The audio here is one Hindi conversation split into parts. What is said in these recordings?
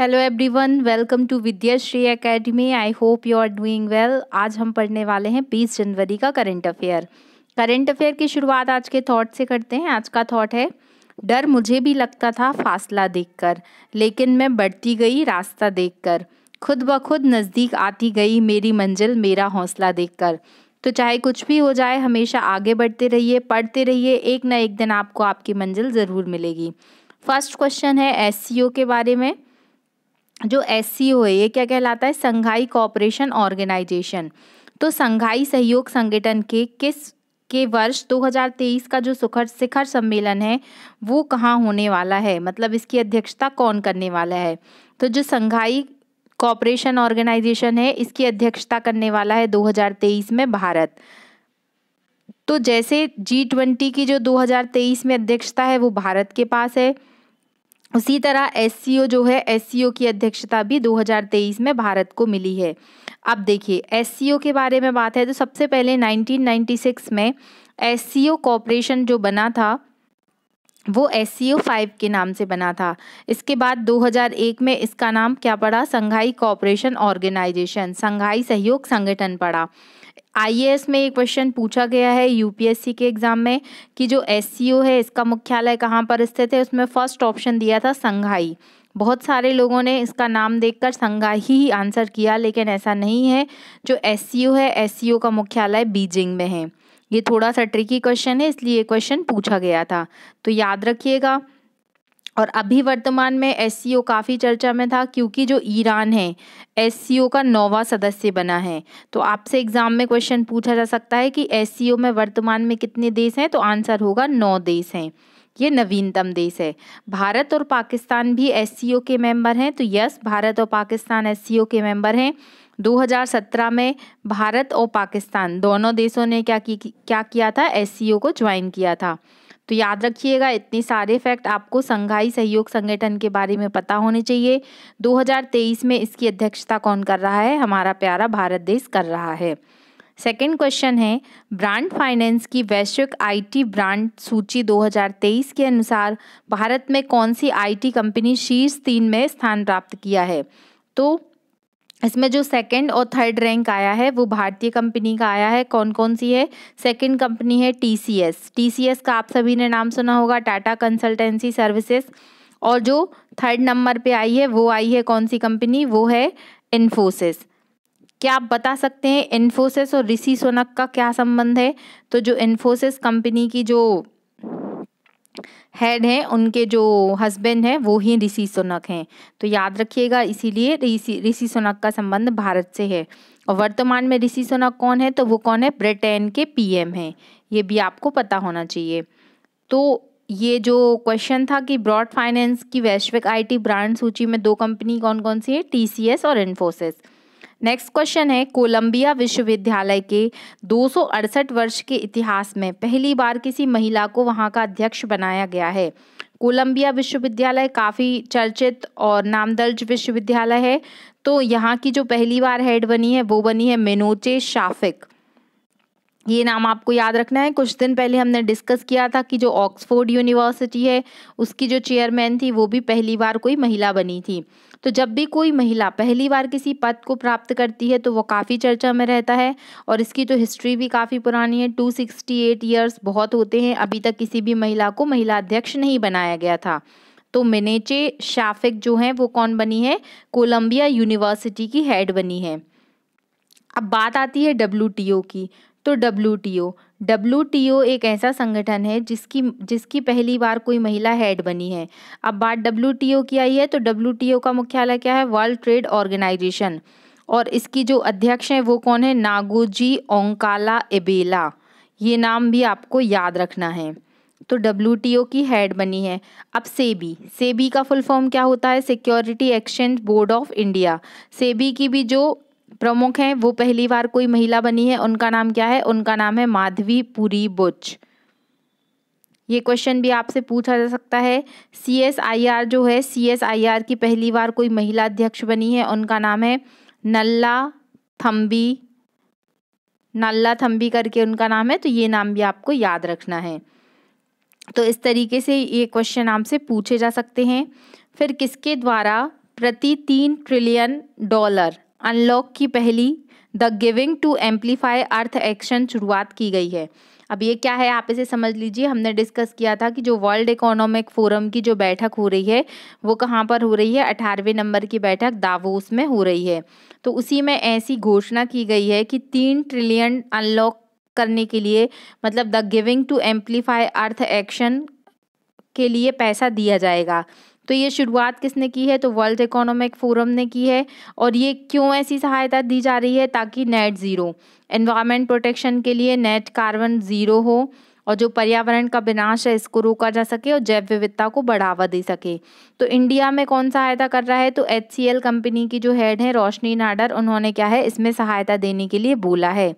hello everyone welcome to Vidyashree academy I hope you are doing well आज हम पढ़ने वाले हैं 20 जनवरी का करंट अफेयर करंट अफेयर की शुरुआत आज के थॉट से करते हैं आज का थॉट है डर मुझे भी लगता था फासला देखकर लेकिन मैं बढ़ती गई रास्ता देखकर खुद ब खुद नज़दीक आती गई मेरी मंजिल मेरा हौसला देखकर तो चाहे कुछ भी हो जाए हमेशा आगे बढ़ते रहिए पढ़ते रहिए एक ना एक दिन आपको आपकी मंजिल ज़रूर मिलेगी फर्स्ट क्वेश्चन है एस के बारे में जो एस सी ओ है ये क्या कहलाता है संघाई कॉपरेशन ऑर्गेनाइजेशन तो संघाई सहयोग संगठन के किस के वर्ष 2023 का जो सुखर शिखर सम्मेलन है वो कहाँ होने वाला है मतलब इसकी अध्यक्षता कौन करने वाला है तो जो संघाई कॉपरेशन ऑर्गेनाइजेशन है इसकी अध्यक्षता करने वाला है 2023 में भारत तो जैसे जी ट्वेंटी की जो 2023 में अध्यक्षता है वो भारत के पास है उसी तरह एस जो है एस की अध्यक्षता भी 2023 में भारत को मिली है अब देखिए एस के बारे में बात है तो सबसे पहले 1996 में एस सी कॉपरेशन जो बना था वो एस सी ओ फाइव के नाम से बना था इसके बाद 2001 में इसका नाम क्या पड़ा संघाई कॉपरेशन ऑर्गेनाइजेशन संघाई सहयोग संगठन पड़ा आईएएस में एक क्वेश्चन पूछा गया है यूपीएससी के एग्ज़ाम में कि जो एससीओ e है इसका मुख्यालय कहाँ पर स्थित है उसमें फर्स्ट ऑप्शन दिया था संघाई बहुत सारे लोगों ने इसका नाम देखकर संघाई ही आंसर किया लेकिन ऐसा नहीं है जो एससीओ e है एससीओ e का मुख्यालय बीजिंग में है ये थोड़ा सा ट्रिकी क्वेश्चन है इसलिए ये क्वेश्चन पूछा गया था तो याद रखिएगा और अभी वर्तमान में एस काफ़ी चर्चा में था क्योंकि जो ईरान है एस का नौवा सदस्य बना है तो आपसे एग्ज़ाम में क्वेश्चन पूछा जा सकता है कि एस में वर्तमान में कितने देश हैं तो आंसर होगा नौ देश हैं ये नवीनतम देश है भारत और पाकिस्तान भी एस के मेंबर हैं तो यस भारत और पाकिस्तान एस के मेंबर हैं 2017 में भारत और पाकिस्तान दोनों देशों ने क्या की क्या किया था एस को ज्वाइन किया था तो याद रखिएगा इतने सारे फैक्ट आपको संघाई सहयोग संगठन के बारे में पता होने चाहिए 2023 में इसकी अध्यक्षता कौन कर रहा है हमारा प्यारा भारत देश कर रहा है सेकेंड क्वेश्चन है ब्रांड फाइनेंस की वैश्विक आईटी ब्रांड सूची 2023 के अनुसार भारत में कौन सी आईटी कंपनी शीर्ष तीन में स्थान प्राप्त किया है तो इसमें जो सेकंड और थर्ड रैंक आया है वो भारतीय कंपनी का आया है कौन कौन सी है सेकंड कंपनी है टीसीएस टीसीएस का आप सभी ने नाम सुना होगा टाटा कंसल्टेंसी सर्विसेज और जो थर्ड नंबर पे आई है वो आई है कौन सी कंपनी वो है इन्फोसिस क्या आप बता सकते हैं इन्फोसिस और ऋषि सोनक का क्या संबंध है तो जो इन्फोसिस कंपनी की जो हेड हैं उनके जो हस्बैंड हैं वो ही ऋषि सुनक हैं तो याद रखिएगा इसीलिए ऋषि ऋषि सुनक का संबंध भारत से है और वर्तमान में ऋषि सुनक कौन है तो वो कौन है ब्रिटेन के पीएम हैं ये भी आपको पता होना चाहिए तो ये जो क्वेश्चन था कि ब्रॉड फाइनेंस की वैश्विक आईटी ब्रांड सूची में दो कंपनी कौन कौन सी है टीसीएस और इन्फोसिस नेक्स्ट क्वेश्चन है कोलंबिया विश्वविद्यालय के दो वर्ष के इतिहास में पहली बार किसी महिला को वहाँ का अध्यक्ष बनाया गया है कोलंबिया विश्वविद्यालय काफ़ी चर्चित और नामदर्ज विश्वविद्यालय है तो यहाँ की जो पहली बार हेड बनी है वो बनी है मेनोचे शाफिक ये नाम आपको याद रखना है कुछ दिन पहले हमने डिस्कस किया था कि जो ऑक्सफोर्ड यूनिवर्सिटी है उसकी जो चेयरमैन थी वो भी पहली बार कोई महिला बनी थी तो जब भी कोई महिला पहली बार किसी पद को प्राप्त करती है तो वो काफ़ी चर्चा में रहता है और इसकी तो हिस्ट्री भी काफ़ी पुरानी है टू सिक्सटी एट ईयर्स बहुत होते हैं अभी तक किसी भी महिला को महिला अध्यक्ष नहीं बनाया गया था तो मिनेचे शाफिक जो हैं वो कौन बनी है कोलम्बिया यूनिवर्सिटी की हेड बनी है अब बात आती है डब्ल्यू की तो डब्ल्यू डब्ल्यू एक ऐसा संगठन है जिसकी जिसकी पहली बार कोई महिला हेड बनी है अब बात डब्ल्यू की आई है तो डब्ल्यू का मुख्यालय क्या है वर्ल्ड ट्रेड ऑर्गेनाइजेशन और इसकी जो अध्यक्ष हैं वो कौन है नागोजी ओंकाला एबेला ये नाम भी आपको याद रखना है तो डब्ल्यू की हेड बनी है अब सेबी सेबी का फुल फॉर्म क्या होता है security exchange board of India SEBI की भी जो प्रमुख हैं वो पहली बार कोई महिला बनी है उनका नाम क्या है उनका नाम है माधवी पुरी बुच ये क्वेश्चन भी आपसे पूछा जा सकता है सी एस आई आर जो है सी एस आई आर की पहली बार कोई महिला अध्यक्ष बनी है उनका नाम है नल्ला थम्बी नल्ला थम्बी करके उनका नाम है तो ये नाम भी आपको याद रखना है तो इस तरीके से ये क्वेश्चन आपसे पूछे जा सकते हैं फिर किसके द्वारा प्रति तीन ट्रिलियन डॉलर अनलॉक की पहली the giving to amplify earth action शुरुआत की गई है अब ये क्या है आप इसे समझ लीजिए हमने डिस्कस किया था कि जो वर्ल्ड इकोनॉमिक फोरम की जो बैठक हो रही है वो कहाँ पर हो रही है अठारहवें नंबर की बैठक दावोस में हो रही है तो उसी में ऐसी घोषणा की गई है कि तीन ट्रिलियन अनलॉक करने के लिए मतलब the giving to amplify earth action के लिए पैसा दिया जाएगा तो ये शुरुआत किसने की है तो वर्ल्ड इकोनॉमिक फोरम ने की है और ये क्यों ऐसी सहायता दी जा रही है ताकि नेट ज़ीरो एनवायरमेंट प्रोटेक्शन के लिए नेट कार्बन ज़ीरो हो और जो पर्यावरण का विनाश है इसको रोका जा सके और जैव विविधता को बढ़ावा दे सके तो इंडिया में कौन सहायता कर रहा है तो एच कंपनी की जो हेड है रोशनी नाडर उन्होंने क्या है इसमें सहायता देने के लिए बोला है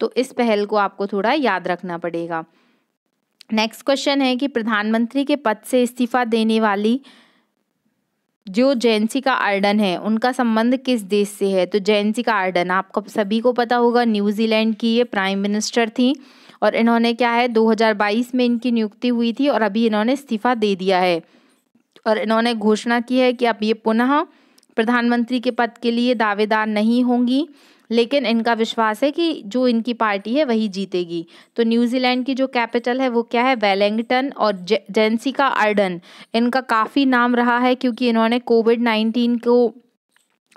तो इस पहल को आपको थोड़ा याद रखना पड़ेगा नेक्स्ट क्वेश्चन है कि प्रधानमंत्री के पद से इस्तीफा देने वाली जो जेंसी का आर्डन है उनका संबंध किस देश से है तो जेंसी का आर्डन आपको सभी को पता होगा न्यूजीलैंड की ये प्राइम मिनिस्टर थी और इन्होंने क्या है 2022 में इनकी नियुक्ति हुई थी और अभी इन्होंने इस्तीफा दे दिया है और इन्होंने घोषणा की है कि अब ये पुनः प्रधानमंत्री के पद के लिए दावेदार नहीं होंगी लेकिन इनका विश्वास है कि जो इनकी पार्टी है वही जीतेगी तो न्यूजीलैंड की जो कैपिटल है वो क्या है वेलिंगटन और जे, जेंसिका आर्डन इनका काफ़ी नाम रहा है क्योंकि इन्होंने कोविड नाइन्टीन को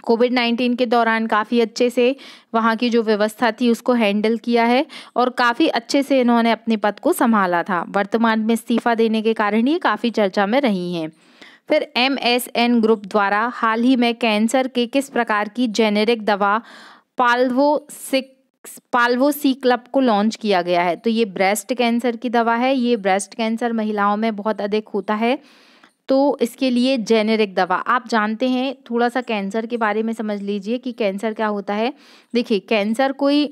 कोविड नाइन्टीन के दौरान काफ़ी अच्छे से वहाँ की जो व्यवस्था थी उसको हैंडल किया है और काफ़ी अच्छे से इन्होंने अपने पद को संभाला था वर्तमान में इस्तीफा देने के कारण ये काफ़ी चर्चा में रही हैं फिर एम एस एन ग्रुप द्वारा हाल ही में कैंसर के किस प्रकार की जेनेरिक दवा पाल्वो सिक्स पाल्वो सी क्लब को लॉन्च किया गया है तो ये ब्रेस्ट कैंसर की दवा है ये ब्रेस्ट कैंसर महिलाओं में बहुत अधिक होता है तो इसके लिए जेनेरिक दवा आप जानते हैं थोड़ा सा कैंसर के बारे में समझ लीजिए कि कैंसर क्या होता है देखिए कैंसर कोई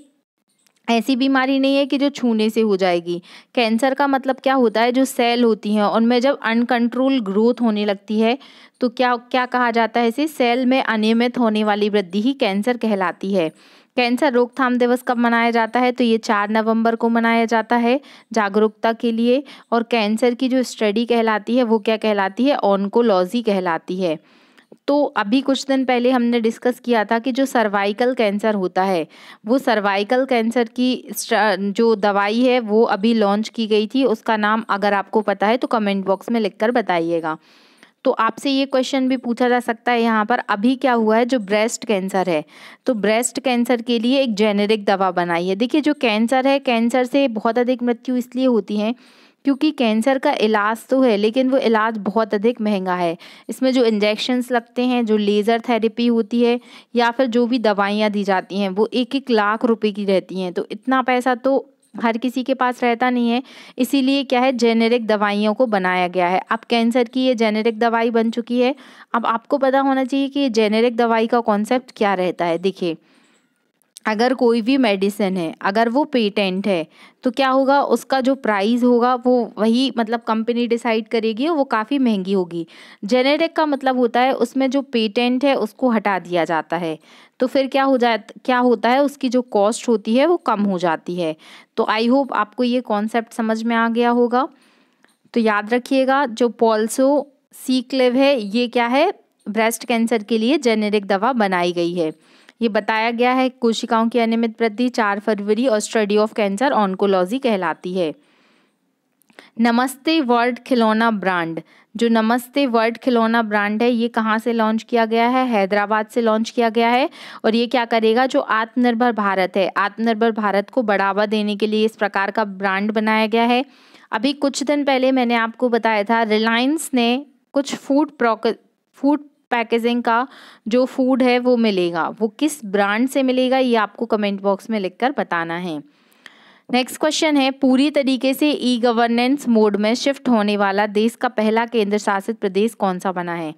ऐसी बीमारी नहीं है कि जो छूने से हो जाएगी कैंसर का मतलब क्या होता है जो सेल होती हैं उनमें जब अनकंट्रोल ग्रोथ होने लगती है तो क्या क्या कहा जाता है इसे सेल में अनियमित होने वाली वृद्धि ही कैंसर कहलाती है कैंसर रोकथाम दिवस कब मनाया जाता है तो ये चार नवंबर को मनाया जाता है जागरूकता के लिए और कैंसर की जो स्टडी कहलाती है वो क्या कहलाती है ऑनकोलॉजी कहलाती है तो अभी कुछ दिन पहले हमने डिस्कस किया था कि जो सर्वाइकल कैंसर होता है वो सर्वाइकल कैंसर की जो दवाई है वो अभी लॉन्च की गई थी उसका नाम अगर आपको पता है तो कमेंट बॉक्स में लिखकर बताइएगा तो आपसे ये क्वेश्चन भी पूछा जा सकता है यहाँ पर अभी क्या हुआ है जो ब्रेस्ट कैंसर है तो ब्रेस्ट कैंसर के लिए एक जेनेरिक दवा बनाई है देखिए जो कैंसर है कैंसर से बहुत अधिक मृत्यु इसलिए होती है क्योंकि कैंसर का इलाज तो है लेकिन वो इलाज बहुत अधिक महंगा है इसमें जो इंजेक्शन्स लगते हैं जो लेज़र थेरेपी होती है या फिर जो भी दवाइयाँ दी जाती हैं वो एक एक लाख रुपए की रहती हैं तो इतना पैसा तो हर किसी के पास रहता नहीं है इसीलिए क्या है जेनेरिक दवाइयों को बनाया गया है अब कैंसर की ये जेनेरिक दवाई बन चुकी है अब आपको पता होना चाहिए कि ये जेनेरिक दवाई का कॉन्सेप्ट क्या रहता है देखिए अगर कोई भी मेडिसिन है अगर वो पेटेंट है तो क्या होगा उसका जो प्राइस होगा वो वही मतलब कंपनी डिसाइड करेगी वो काफ़ी महंगी होगी जेनेरिक का मतलब होता है उसमें जो पेटेंट है उसको हटा दिया जाता है तो फिर क्या हो जा क्या होता है उसकी जो कॉस्ट होती है वो कम हो जाती है तो आई होप आपको ये कॉन्सेप्ट समझ में आ गया होगा तो याद रखिएगा जो पॉल्सो सीक्लेव है ये क्या है ब्रेस्ट कैंसर के लिए जेनेरिक दवा बनाई गई है ये बताया गया है कोशिकाओं की अनियमित वृद्धि चार फरवरी और स्टडी ऑफ कैंसर ऑनकोलॉजी कहलाती है नमस्ते वर्ल्ड खिलौना ब्रांड जो नमस्ते वर्ल्ड खिलौना ब्रांड है ये कहाँ से लॉन्च किया गया है हैदराबाद से लॉन्च किया गया है और ये क्या करेगा जो आत्मनिर्भर भारत है आत्मनिर्भर भारत को बढ़ावा देने के लिए इस प्रकार का ब्रांड बनाया गया है अभी कुछ दिन पहले मैंने आपको बताया था रिलायंस ने कुछ फूड फूड पैकेजिंग का जो फूड है वो मिलेगा वो किस ब्रांड से मिलेगा ये आपको कमेंट बॉक्स में लिखकर बताना है नेक्स्ट क्वेश्चन है पूरी तरीके से ई गवर्नेंस मोड में शिफ्ट होने वाला देश का पहला केंद्र शासित प्रदेश कौन सा बना है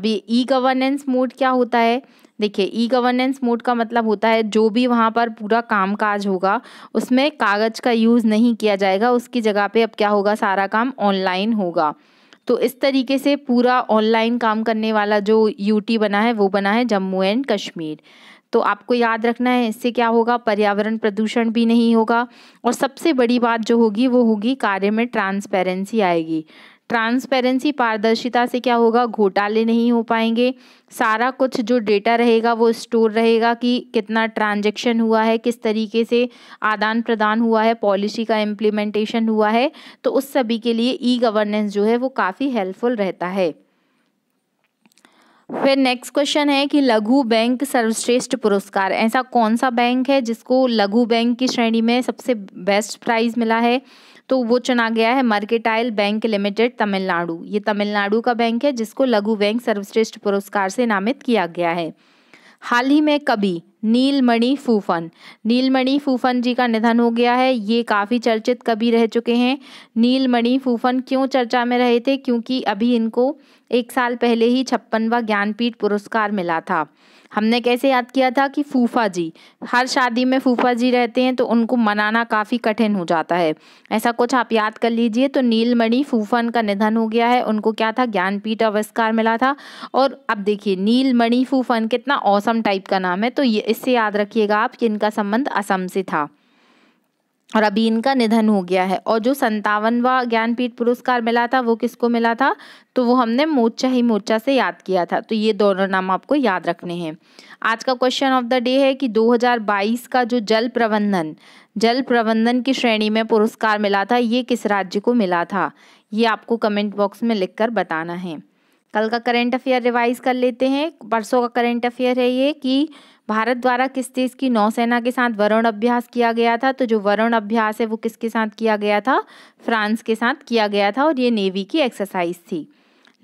अब ये ई गवर्नेंस मोड क्या होता है देखिए ई गवर्नेंस मोड का मतलब होता है जो भी वहाँ पर पूरा काम काज होगा उसमें कागज़ का यूज़ नहीं किया जाएगा उसकी जगह पे अब क्या होगा सारा काम ऑनलाइन होगा तो इस तरीके से पूरा ऑनलाइन काम करने वाला जो यूटी बना है वो बना है जम्मू एंड कश्मीर तो आपको याद रखना है इससे क्या होगा पर्यावरण प्रदूषण भी नहीं होगा और सबसे बड़ी बात जो होगी वो होगी कार्य में ट्रांसपेरेंसी आएगी ट्रांसपेरेंसी पारदर्शिता से क्या होगा घोटाले नहीं हो पाएंगे सारा कुछ जो डेटा रहेगा वो स्टोर रहेगा कि कितना ट्रांजेक्शन हुआ है किस तरीके से आदान प्रदान हुआ है पॉलिसी का इम्प्लीमेंटेशन हुआ है तो उस सभी के लिए ई गवर्नेंस जो है वो काफ़ी हेल्पफुल रहता है फिर नेक्स्ट क्वेश्चन है कि लघु बैंक सर्वश्रेष्ठ पुरस्कार ऐसा कौन सा बैंक है जिसको लघु बैंक की श्रेणी में सबसे बेस्ट प्राइज मिला है तो वो चुना गया है मर्केटाइल बैंक लिमिटेड तमिलनाडु ये तमिलनाडु का बैंक है जिसको लघु बैंक सर्वश्रेष्ठ पुरस्कार से नामित किया गया है हाल ही में कभी नीलमणि फूफन नीलमणि फूफन जी का निधन हो गया है ये काफ़ी चर्चित कवि रह चुके हैं नीलमणि फूफन क्यों चर्चा में रहे थे क्योंकि अभी इनको एक साल पहले ही छप्पनवा ज्ञानपीठ पुरस्कार मिला था हमने कैसे याद किया था कि फूफा जी हर शादी में फूफा जी रहते हैं तो उनको मनाना काफ़ी कठिन हो जाता है ऐसा कुछ आप याद कर लीजिए तो नीलमणि फूफन का निधन हो गया है उनको क्या था ज्ञानपीठ अवस्कार मिला था और अब देखिए नीलमणि फूफन कितना औसम टाइप का नाम है तो ये इससे याद रखिएगा आप कि इनका संबंध असम से था और अभी इनका निधन हो गया है और जो संतावनवा ज्ञानपीठ पुरस्कार मिला था वो किसको मिला था तो वो हमने मोर्चा ही मोर्चा से याद किया था तो ये दोनों नाम आपको याद रखने हैं आज का क्वेश्चन ऑफ द डे है कि 2022 का जो जल प्रबंधन जल प्रबंधन की श्रेणी में पुरस्कार मिला था ये किस राज्य को मिला था ये आपको कमेंट बॉक्स में लिख कर बताना है कल का करंट अफेयर रिवाइज कर लेते हैं परसों का करंट अफेयर है ये कि भारत द्वारा किस देश की नौसेना के साथ वरुण अभ्यास किया गया था तो जो वरुण अभ्यास है वो किसके साथ किया गया था फ्रांस के साथ किया गया था और ये नेवी की एक्सरसाइज थी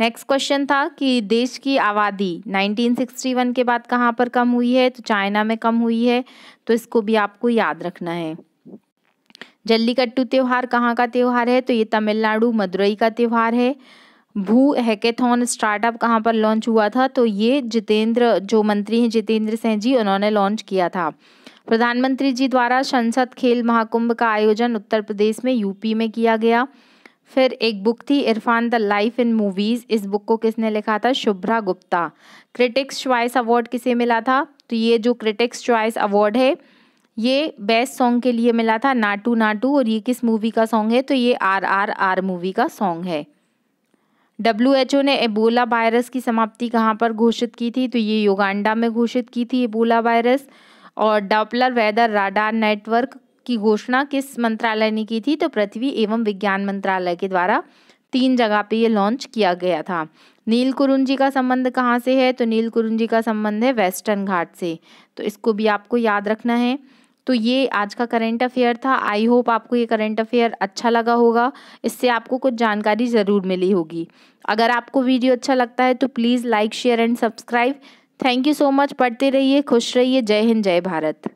नेक्स्ट क्वेश्चन था कि देश की आबादी 1961 के बाद कहाँ पर कम हुई है तो चाइना में कम हुई है तो इसको भी आपको याद रखना है जल्लीकट्टू त्यौहार कहाँ का त्यौहार है तो ये तमिलनाडु मदुरई का त्यौहार है भू हैकेथन स्टार्टअप कहाँ पर लॉन्च हुआ था तो ये जितेंद्र जो मंत्री हैं जितेंद्र सिंह जी उन्होंने लॉन्च किया था प्रधानमंत्री जी द्वारा संसद खेल महाकुंभ का आयोजन उत्तर प्रदेश में यूपी में किया गया फिर एक बुक थी Irfan the life in movies इस बुक को किसने लिखा था Shubhra Gupta critics choice award किसे मिला था तो ये जो क्रिटिक्स च्वाइस अवार्ड है ये बेस्ट सॉन्ग के लिए मिला था नाटू नाटू और ये किस मूवी का सॉन्ग है तो ये आर आर आर मूवी का सॉन्ग है डब्ल्यू ने एबोला वायरस की समाप्ति कहाँ पर घोषित की थी तो ये युगांडा में घोषित की थी एबोला वायरस और डॉपलर वेदर राडार नेटवर्क की घोषणा किस मंत्रालय ने की थी तो पृथ्वी एवं विज्ञान मंत्रालय के द्वारा तीन जगह पे ये लॉन्च किया गया था नील कुरुंजी का संबंध कहाँ से है तो नील कुरुंजी का संबंध है वेस्टर्न घाट से तो इसको भी आपको याद रखना है तो ये आज का करेंट अफेयर था आई होप आपको ये करंट अफेयर अच्छा लगा होगा इससे आपको कुछ जानकारी ज़रूर मिली होगी अगर आपको वीडियो अच्छा लगता है तो please like share and subscribe thank you so much पढ़ते रहिए खुश रहिए जय हिंद जय भारत